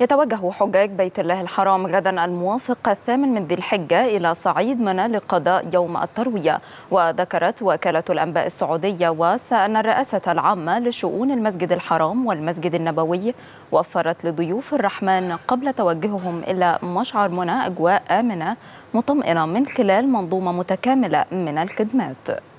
يتوجه حجاج بيت الله الحرام غدا الموافق الثامن من ذي الحجة إلى صعيد منى لقضاء يوم التروية وذكرت وكالة الأنباء السعودية واس أن الرئاسة العامة لشؤون المسجد الحرام والمسجد النبوي وفرت لضيوف الرحمن قبل توجههم إلى مشعر منى أجواء آمنة مطمئنة من خلال منظومة متكاملة من الخدمات